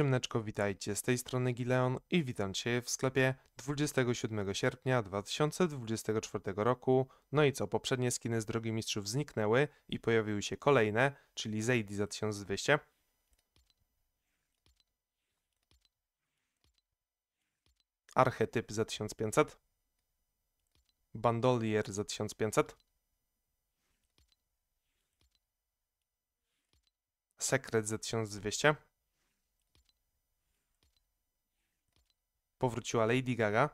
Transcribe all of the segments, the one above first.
Siemneczko, witajcie, z tej strony Gileon i witam Cię w sklepie 27 sierpnia 2024 roku. No i co, poprzednie skiny z Drogi Mistrzów zniknęły i pojawiły się kolejne, czyli Zeidi za 1200. Archetyp za 1500. Bandolier za 1500. Sekret za 1200. powróciła Lady Gaga.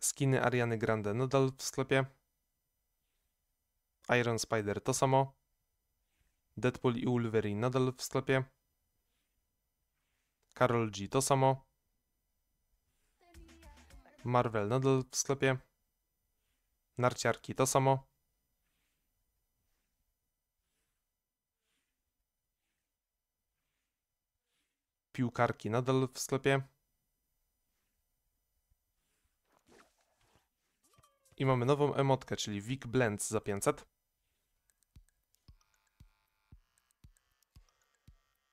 Skiny Ariany Grande nadal w sklepie. Iron Spider to samo. Deadpool i Wolverine nadal w sklepie. Karol G to samo. Marvel nadal w sklepie. Narciarki to samo. piłkarki nadal w sklepie. I mamy nową emotkę, czyli Vic Blends za 500.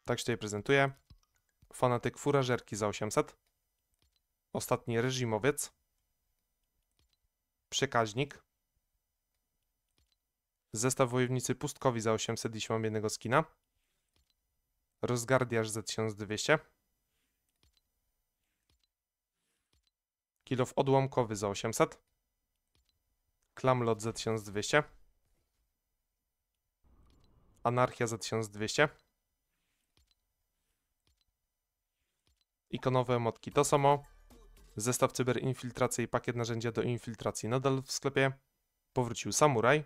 Tak się tutaj prezentuje. Fanatyk furażerki za 800. Ostatni reżimowiec. Przekaźnik. Zestaw wojownicy pustkowi za 800, i mam jednego skina. Rozgardiasz za 1200. Kilof odłamkowy za 800. Klamlot za 1200. Anarchia za 1200. Ikonowe motki to samo. Zestaw cyberinfiltracji i pakiet narzędzia do infiltracji nadal w sklepie. Powrócił samuraj.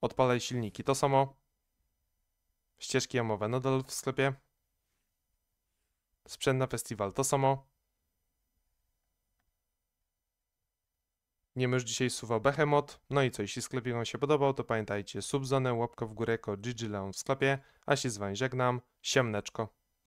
Odpalaj silniki to samo ścieżki jamowe nadal w sklepie. Sprzęt na festiwal to samo. Nie już dzisiaj suwał Behemoth. No i co, jeśli sklepie Wam się podobał, to pamiętajcie subzonę, łapka w górę jako GG Leon w sklepie, a się z Wami żegnam. Siemneczko.